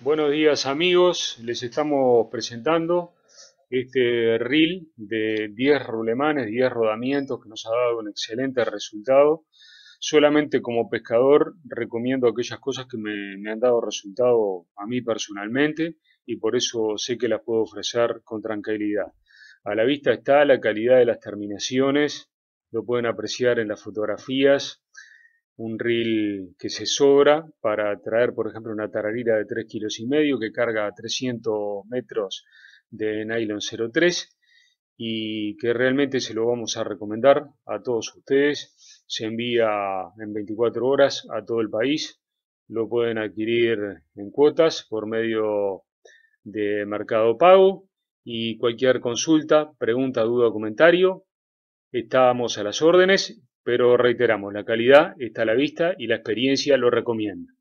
Buenos días amigos, les estamos presentando este reel de 10 rulemanes, 10 rodamientos que nos ha dado un excelente resultado. Solamente como pescador recomiendo aquellas cosas que me, me han dado resultado a mí personalmente y por eso sé que las puedo ofrecer con tranquilidad. A la vista está la calidad de las terminaciones, lo pueden apreciar en las fotografías, un reel que se sobra para traer, por ejemplo, una tararita de 3 kilos y medio que carga 300 metros de nylon 03 y que realmente se lo vamos a recomendar a todos ustedes. Se envía en 24 horas a todo el país. Lo pueden adquirir en cuotas por medio de Mercado Pago y cualquier consulta, pregunta, duda o comentario, estamos a las órdenes pero reiteramos, la calidad está a la vista y la experiencia lo recomienda.